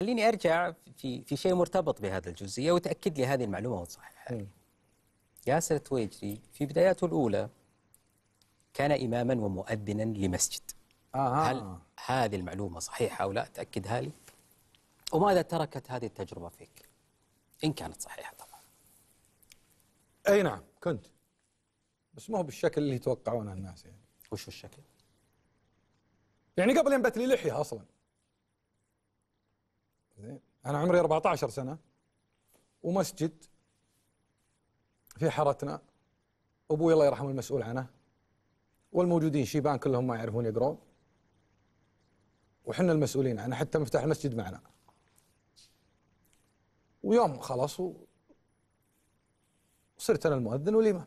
خليني ارجع في في شيء مرتبط بهذا الجزئيه وتاكد لي هذه المعلومه وتصححها. ياسر التويجري في بداياته الاولى كان اماما ومؤذنا لمسجد. آه. هل هذه المعلومه صحيحه او لا؟ تاكدها لي. وماذا تركت هذه التجربه فيك؟ ان كانت صحيحه طبعا. اي نعم كنت. بس ما هو بالشكل اللي يتوقعونه الناس يعني. وش الشكل؟ يعني قبل ينبت لي لحيه اصلا. زين انا عمري 14 سنه ومسجد في حارتنا ابوي الله يرحمه المسؤول عنه والموجودين شيبان كلهم ما يعرفون يقرون وحنا المسؤولين عنه حتى مفتاح المسجد معنا ويوم خلاص صرت انا المؤذن وليما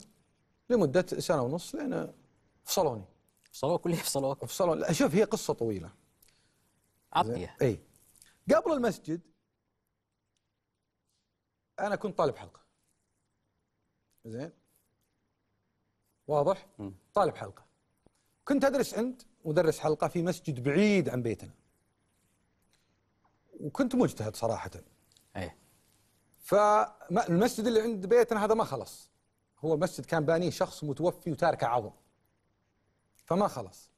لمده سنه ونص لين فصلوني فصلوك ولا فصلوك؟ فصلوني شوف هي قصه طويله عطيه اي قبل المسجد انا كنت طالب حلقه زين واضح طالب حلقه كنت ادرس عند مدرس حلقه في مسجد بعيد عن بيتنا وكنت مجتهد صراحه ايه فالمسجد اللي عند بيتنا هذا ما خلص هو المسجد كان بانيه شخص متوفي وتاركه عظم فما خلص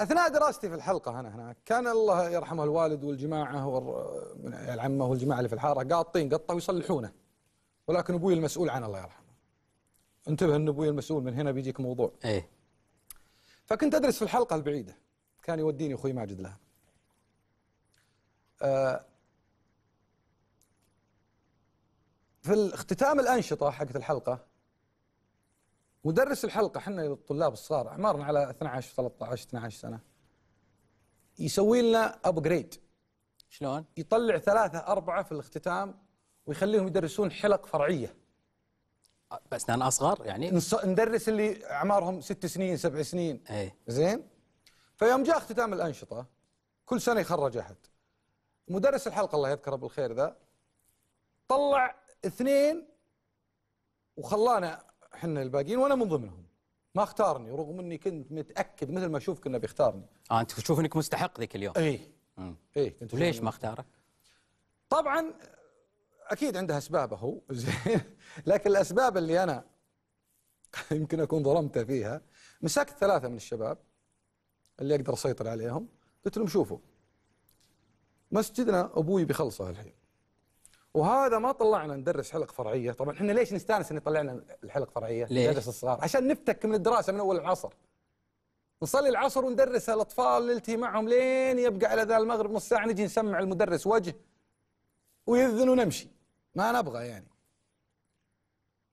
اثناء دراستي في الحلقه انا هناك كان الله يرحمه الوالد والجماعه من عيال عمه والجماعه اللي في الحاره قاطين قطه ويصلحونه ولكن ابوي المسؤول عنه الله يرحمه انتبه ان ابوي المسؤول من هنا بيجيك موضوع ايه فكنت ادرس في الحلقه البعيده كان يوديني اخوي ماجد لها آه، في اختتام الانشطه حقت الحلقه مدرس الحلقه احنا الطلاب الصغار اعمارنا على 12 13 12 سنه يسوي لنا ابجريد شلون؟ يطلع ثلاثه اربعه في الاختتام ويخليهم يدرسون حلق فرعيه باسنان اصغر يعني؟ ندرس اللي اعمارهم ست سنين سبع سنين اي زين؟ فيوم جاء اختتام الانشطه كل سنه يخرج احد مدرس الحلقه الله يذكره بالخير ذا طلع اثنين وخلانا احنا الباقيين وانا من ضمنهم ما اختارني رغم اني كنت متاكد مثل ما اشوفك انه بيختارني اه انت تشوف انك مستحق ذيك اليوم اي اي كنت ليش ما اختارك؟ طبعا اكيد عنده اسبابه هو زين لكن الاسباب اللي انا يمكن اكون ظلمته فيها مسكت ثلاثه من الشباب اللي اقدر اسيطر عليهم قلت لهم شوفوا مسجدنا ابوي بيخلصه الحين وهذا ما طلعنا ندرس حلق فرعيه طبعا احنا ليش نستانس ان طلعنا الحلق فرعيه ليش الصغار عشان نفتك من الدراسه من اول العصر نصلي العصر وندرس الاطفال نلتهي معهم لين يبقى على ذا المغرب نص ساعه نجي نسمع المدرس وجه ويذن ونمشي ما نبغى يعني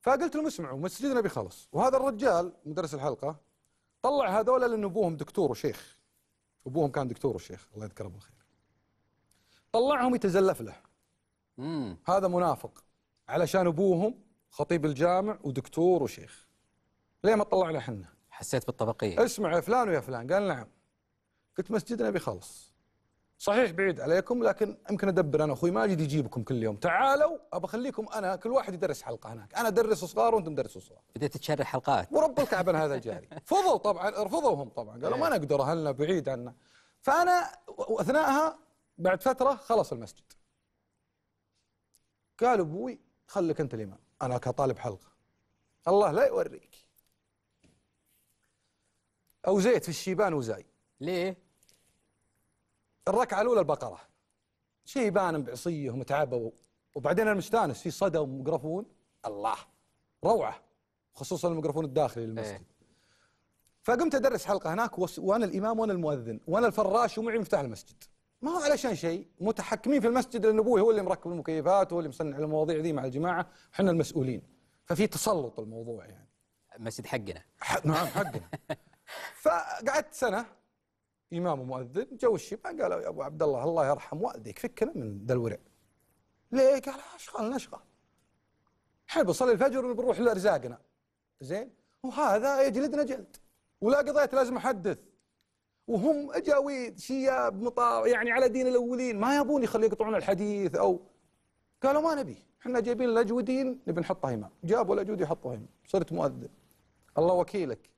فقلت لهم اسمعوا مسجدنا بيخلص وهذا الرجال مدرس الحلقه طلع هذول لان ابوهم دكتور وشيخ ابوهم كان دكتور وشيخ الله يذكره بالخير طلعهم يتزلف له هذا منافق علشان ابوهم خطيب الجامع ودكتور وشيخ ليه ما طلعنا احنا حسيت بالطبقيه اسمع يا فلان ويا فلان قال نعم قلت مسجدنا بيخلص صحيح بعيد عليكم لكن يمكن ادبر انا اخوي ماجد يجيبكم كل يوم تعالوا ابى اخليكم انا كل واحد يدرس حلقه هناك انا ادرس صغار وانتم تدرسوا صغار بديت تشرح حلقات ورب الكعبه هذا الجاري فضوا طبعا رفضوا هم طبعا قالوا ما نقدر اهلنا بعيد عنا فانا اثناءها بعد فتره خلص المسجد قال ابوي خليك انت الامام انا كطالب حلقه الله لا يوريك او زيت في الشيبان وزاي ليه؟ الركعه الاولى البقره شيبان بعصيه ومتعبه وبعدين انا مستانس في صدى وميكروفون الله روعه خصوصا الميكروفون الداخلي للمسجد ايه. فقمت ادرس حلقه هناك وانا الامام وانا المؤذن وانا الفراش ومعي مفتاح المسجد ما هو علشان شيء متحكمين في المسجد النبوي هو اللي مركب المكيفات هو اللي مصنع المواضيع ذي مع الجماعه احنا المسؤولين ففي تسلط الموضوع يعني المسجد حقنا نعم حقنا فقعدت سنه امام ومؤذن جو الشباب قالوا يا ابو عبد الله الله يرحم والديك فكنا من ذا الورع ليه؟ قال اشغالنا اشغال احنا بنصلي الفجر وبنروح لارزاقنا زين وهذا يجلدنا جلد ولا قضيت لازم احدث وهم اجاويد شياب مطار يعني على دين الاولين ما يبون يخليه يقطعون الحديث او قالوا ما نبي احنا جايبين الاجودين نبي نحطه امام جابوا الاجود يحطوه امام صرت مؤذن الله وكيلك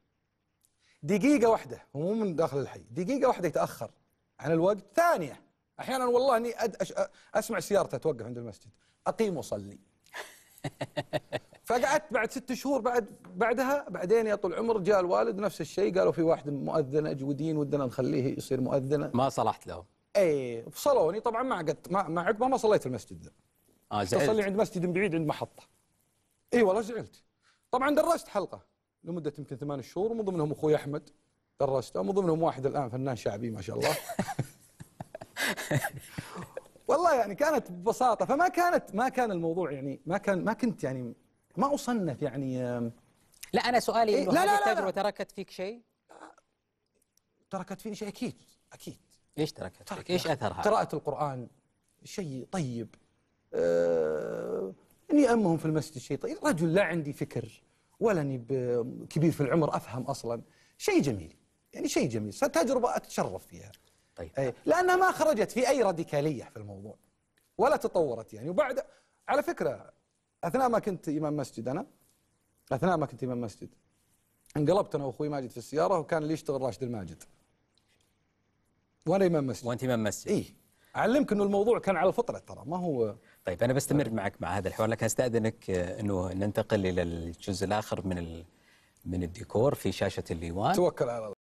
دقيقة واحدة هو مو من داخل الحي دقيقة واحدة يتأخر عن الوقت ثانية أحيانا والله أني أد... أش... أسمع سيارته توقف عند المسجد أقيم وصلي فقعدت بعد ست شهور بعد بعدها بعدين يا طول العمر جاء الوالد نفس الشيء قالوا في واحد مؤذن اجودين ودنا نخليه يصير مؤذن ما صلحت لهم اي فصلوني طبعا ما قد ما ما عقب ما صليت المسجد ذا اه زعلت تصلي عند مسجد بعيد عند محطه اي والله زعلت طبعا درست حلقه لمده يمكن ثمان شهور ومن ضمنهم اخوي احمد درسته ومن ضمنهم واحد الان فنان شعبي ما شاء الله والله يعني كانت ببساطه فما كانت ما كان الموضوع يعني ما كان ما كنت يعني ما أصنف يعني لا أنا سؤالي إيه؟ لا, لا لا التجربة تركت فيك شيء؟ تركت فيني شيء أكيد أكيد إيش تركت, تركت إيش أثرها؟ قراءة القرآن شيء طيب أه إني أمهم في المسجد شيء طيب رجل لا عندي فكر ولا أني كبير في العمر أفهم أصلا شيء جميل يعني شيء جميل تجربة أتشرف فيها طيب أي لأنها ما خرجت في أي راديكالية في الموضوع ولا تطورت يعني وبعد على فكرة أثناء ما كنت إمام مسجد أنا أثناء ما كنت إمام مسجد انقلبت أنا وأخوي ماجد في السيارة وكان اللي يشتغل راشد الماجد وأنا إمام مسجد وأنت إمام مسجد إيه أعلمك أنه الموضوع كان على الفطرة ترى ما هو طيب أنا بستمر معك مع هذا الحوار لكن أستأذنك آه، أنه ننتقل إلى الجزء الآخر من ال... من الديكور في شاشة الليوان توكل على الله